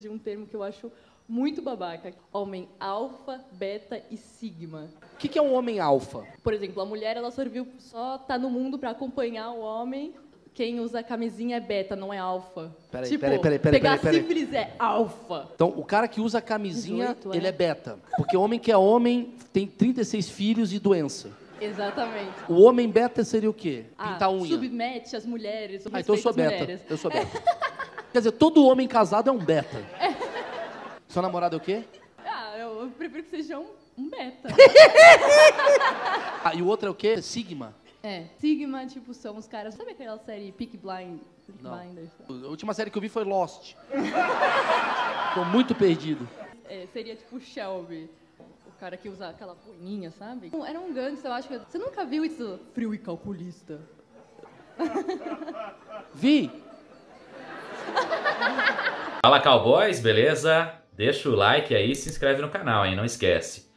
de um termo que eu acho muito babaca. É homem alfa, beta e sigma. O que, que é um homem alfa? Por exemplo, a mulher ela serviu só tá no mundo para acompanhar o homem. Quem usa camisinha é beta, não é alfa. Peraí, tipo, peraí, peraí, peraí, pegar peraí, sífilis é alfa. Então, o cara que usa camisinha, 18, ele é. é beta. Porque homem que é homem tem 36 filhos e doença. Exatamente. O homem beta seria o quê? Ah, Pintar ah, unha. Submete as mulheres. Ah, então eu sou beta. Mulheres. Eu sou beta. Quer dizer, todo homem casado é um beta. É. Sua namorada é o quê? Ah, eu prefiro que seja um, um beta. ah, e o outro é o quê? Sigma? É. Sigma, tipo, são os caras. Sabe aquela série Peak Blind? Não. Blinders? A última série que eu vi foi Lost. Tô muito perdido. É, seria tipo Shelby o cara que usa aquela boininha, sabe? Era um gangster, eu acho que. Você nunca viu isso? Frio e calculista. Vi! Fala Cowboys, beleza? Deixa o like aí e se inscreve no canal, hein? Não esquece.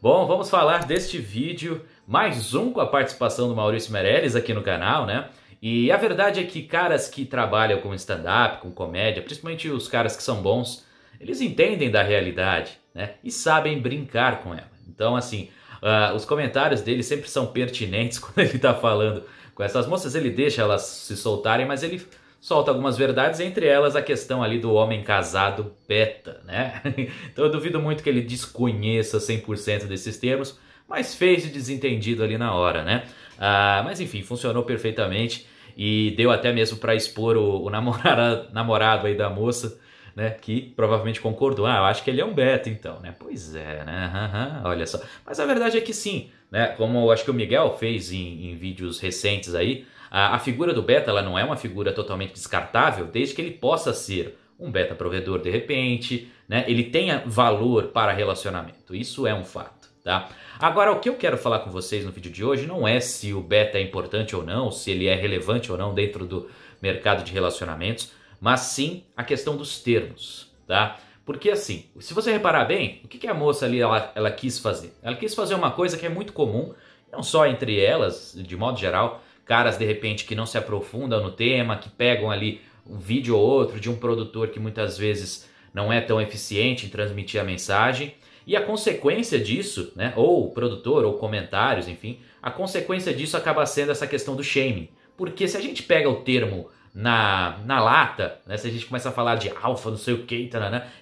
Bom, vamos falar deste vídeo, mais um com a participação do Maurício Meirelles aqui no canal, né? E a verdade é que caras que trabalham com stand-up, com comédia, principalmente os caras que são bons, eles entendem da realidade, né? E sabem brincar com ela. Então, assim, uh, os comentários dele sempre são pertinentes quando ele tá falando com essas moças. Ele deixa elas se soltarem, mas ele solta algumas verdades, entre elas a questão ali do homem casado beta, né? Então eu duvido muito que ele desconheça 100% desses termos, mas fez de desentendido ali na hora, né? Ah, mas enfim, funcionou perfeitamente e deu até mesmo para expor o, o namorado, namorado aí da moça, né? Que provavelmente concordou. Ah, eu acho que ele é um beta então, né? Pois é, né? Olha só. Mas a verdade é que sim, né? Como eu acho que o Miguel fez em, em vídeos recentes aí, a, a, figura do beta ela não é uma figura totalmente descartável, desde que ele possa ser um beta provedor de repente, né? Ele tenha valor para relacionamento. Isso é um fato, tá? Agora o que eu quero falar com vocês no vídeo de hoje não é se o beta é importante ou não, se ele é relevante ou não dentro do mercado de relacionamentos, mas sim a questão dos termos, tá? Porque assim, se você reparar bem, o que, que a moça ali ela, ela quis fazer? Ela quis fazer uma coisa que é muito comum, não só entre elas, de modo geral, caras de repente que não se aprofundam no tema, que pegam ali um vídeo ou outro de um produtor que muitas vezes não é tão eficiente em transmitir a mensagem. E a consequência disso, né, ou produtor, ou comentários, enfim, a consequência disso acaba sendo essa questão do shaming. Porque se a gente pega o termo na, na lata, né? se a gente começa a falar de alfa, não sei o que,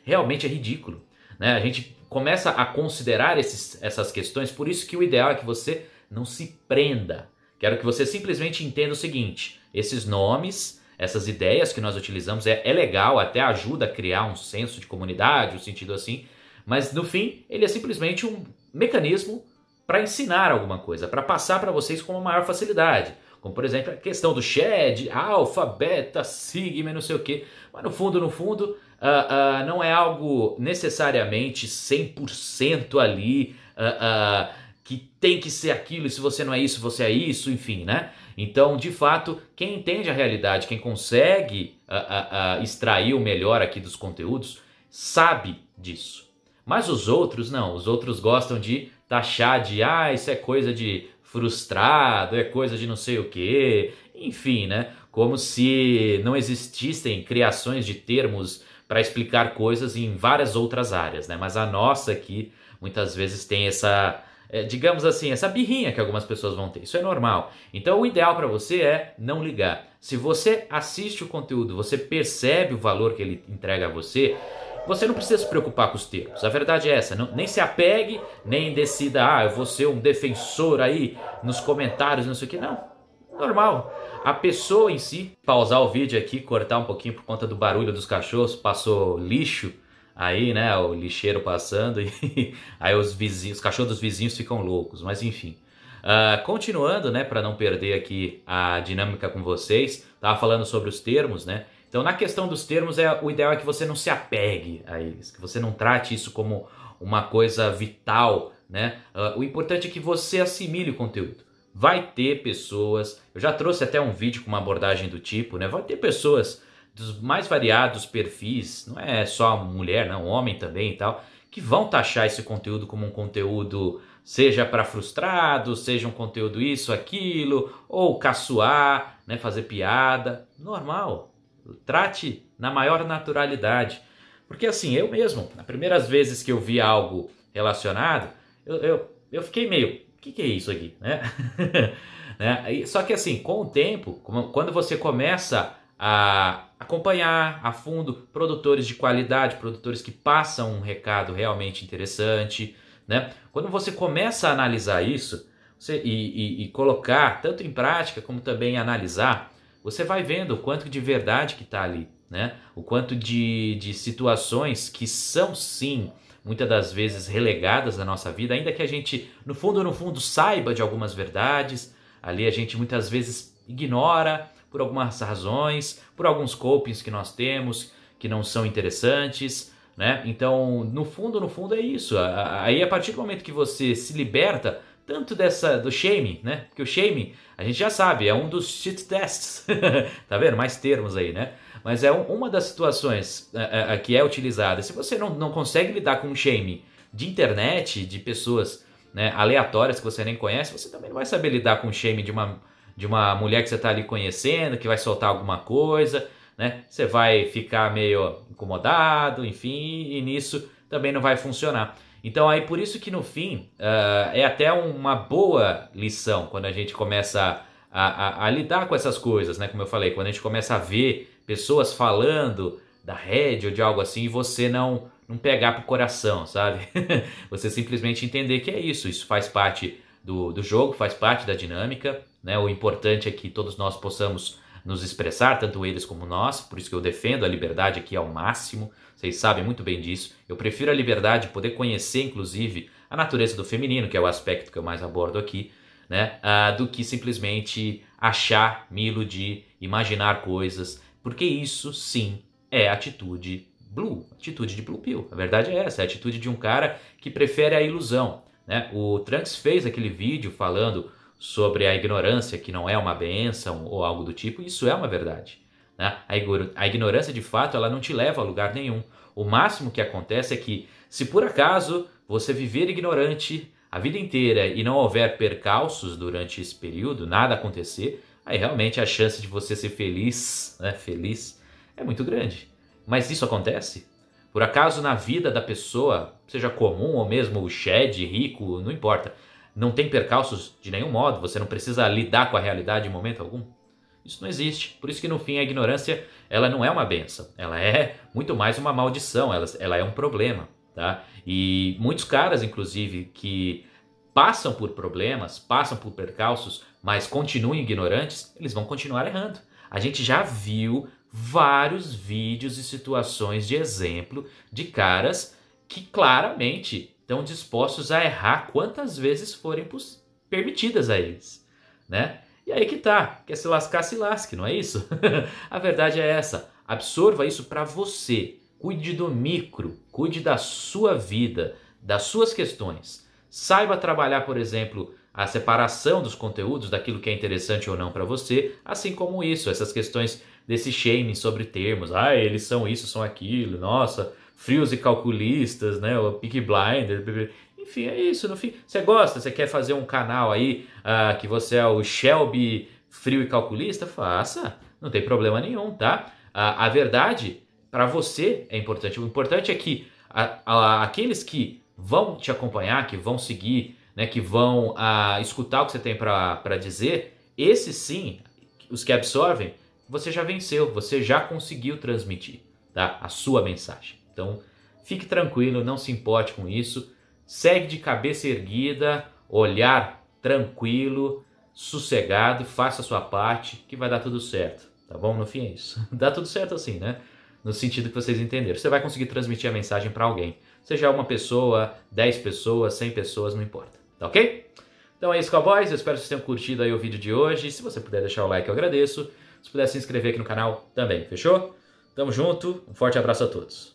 realmente é ridículo. Né? A gente começa a considerar esses, essas questões, por isso que o ideal é que você não se prenda. Quero que você simplesmente entenda o seguinte: esses nomes, essas ideias que nós utilizamos, é, é legal, até ajuda a criar um senso de comunidade, um sentido assim, mas no fim, ele é simplesmente um mecanismo para ensinar alguma coisa, para passar para vocês com a maior facilidade como por exemplo a questão do SHED, alfa, beta, sigma, não sei o quê. Mas no fundo, no fundo, uh, uh, não é algo necessariamente 100% ali uh, que tem que ser aquilo e se você não é isso, você é isso, enfim, né? Então, de fato, quem entende a realidade, quem consegue extrair o melhor aqui dos conteúdos, sabe disso. Mas os outros não, os outros gostam de taxar de, ah, isso é coisa de frustrado, é coisa de não sei o que, enfim, né? Como se não existissem criações de termos para explicar coisas em várias outras áreas, né? Mas a nossa aqui muitas vezes tem essa, é, digamos assim, essa birrinha que algumas pessoas vão ter. Isso é normal. Então o ideal para você é não ligar. Se você assiste o conteúdo, você percebe o valor que ele entrega a você, você não precisa se preocupar com os termos. A verdade é essa. Não, nem se apegue, nem decida, ah, eu vou ser um defensor aí nos comentários, não sei o que. Não. Normal. A pessoa em si, pausar o vídeo aqui, cortar um pouquinho por conta do barulho dos cachorros, passou lixo aí, né? O lixeiro passando e aí os vizinhos, os cachorros dos vizinhos ficam loucos. Mas enfim. Uh, continuando, né, para não perder aqui a dinâmica com vocês, tava falando sobre os termos, né? Então, na questão dos termos, é, o ideal é que você não se apegue a eles, que você não trate isso como uma coisa vital, né? Uh, o importante é que você assimile o conteúdo. Vai ter pessoas, eu já trouxe até um vídeo com uma abordagem do tipo, né? Vai ter pessoas dos mais variados perfis, não é só mulher, não, homem também e tal, que vão taxar esse conteúdo como um conteúdo seja para frustrado, seja um conteúdo isso, aquilo, ou caçoar, né, fazer piada, normal, Trate na maior naturalidade. Porque assim, eu mesmo, nas primeiras vezes que eu vi algo relacionado, eu, eu, eu fiquei meio, o que, que, é isso aqui? Né? né? Só que assim, com o tempo, quando você começa a acompanhar a fundo produtores de qualidade, produtores que passam um recado realmente interessante, né? Quando você começa a analisar isso você, e, e, e colocar tanto em prática como também analisar, você vai vendo o quanto de verdade que está ali, né? O quanto de, de situações que são sim muitas das vezes relegadas da nossa vida, ainda que a gente no fundo no fundo saiba de algumas verdades, ali a gente muitas vezes ignora por algumas razões, por alguns copings que nós temos que não são interessantes, né? Então, no fundo, no fundo é isso. Aí a partir do momento que você se liberta tanto dessa do shame, né? Porque o shame, a gente já sabe, é um dos shit tests, tá vendo? Mais termos aí, né? Mas é um, uma das situações é, é, é, que é utilizada. Se você não, não consegue lidar com o shame de internet, de pessoas né, aleatórias que você nem conhece, você também não vai saber lidar com o shame de uma, de uma mulher que você está ali conhecendo, que vai soltar alguma coisa, né? Você vai ficar meio incomodado, enfim, e nisso também não vai funcionar. Então aí por isso que no fim uh, é até uma boa lição quando a gente começa a, a, a, lidar com essas coisas, né? Como eu falei, quando a gente começa a ver pessoas falando da rede ou de algo assim e você não não pegar pro coração, sabe? você simplesmente entender que é isso, isso faz parte do, do jogo, faz parte da dinâmica, né? O importante é que todos nós possamos nos expressar, tanto eles como nós, por isso que eu defendo a liberdade aqui ao máximo, vocês sabem muito bem disso. Eu prefiro a liberdade de poder conhecer, inclusive, a natureza do feminino, que é o aspecto que eu mais abordo aqui, né? Ah, do que simplesmente achar, me iludir, imaginar coisas, porque isso sim é atitude blue, atitude de blue pill. A verdade é essa, é a atitude de um cara que prefere a ilusão. Né? O Trunks fez aquele vídeo falando sobre a ignorância, que não é uma benção ou algo do tipo, isso é uma verdade. Né? A ignorância, de fato, ela não te leva a lugar nenhum. O máximo que acontece é que, se por acaso você viver ignorante a vida inteira e não houver percalços durante esse período, nada acontecer, aí realmente a chance de você ser feliz, né, feliz, é muito grande. Mas isso acontece? Por acaso na vida da pessoa, seja comum ou mesmo o Shed, rico, não importa, não tem percalços de nenhum modo, você não precisa lidar com a realidade em momento algum? Isso não existe. Por isso que no fim a ignorância, ela não é uma benção, ela é muito mais uma maldição, ela, ela é um problema, tá? E muitos caras, inclusive, que passam por problemas, passam por percalços, mas continuam ignorantes, eles vão continuar errando. A gente já viu vários vídeos e situações de exemplo de caras que claramente estão dispostos a errar quantas vezes forem permitidas a eles, né? E aí que tá, quer se lascar, se lasque, não é isso? a verdade é essa, absorva isso para você, cuide do micro, cuide da sua vida, das suas questões. Saiba trabalhar, por exemplo, a separação dos conteúdos, daquilo que é interessante ou não para você, assim como isso, essas questões desse shaming sobre termos, ah, eles são isso, são aquilo, nossa, frios e calculistas, né? O Peaky Blinder, enfim, é isso. No fim, você gosta, você quer fazer um canal aí uh, que você é o Shelby frio e calculista, faça, não tem problema nenhum, tá? Uh, a verdade para você é importante. O importante é que a, a, aqueles que vão te acompanhar, que vão seguir, né, que vão a, ah, escutar o que você tem para dizer, esses sim, os que absorvem, você já venceu, você já conseguiu transmitir tá? a sua mensagem. Então, fique tranquilo, não se importe com isso. Segue de cabeça erguida, olhar tranquilo, sossegado, faça a sua parte, que vai dar tudo certo, tá bom? No fim é isso. Dá tudo certo assim, né? No sentido que vocês entenderam. Você vai conseguir transmitir a mensagem para alguém. Seja uma pessoa, 10 pessoas, 100 pessoas, não importa, tá ok? Então é isso, cowboys. Eu espero que vocês tenham curtido aí o vídeo de hoje. Se você puder deixar o like, eu agradeço. Se puder se inscrever aqui no canal também, fechou? Tamo junto, um forte abraço a todos.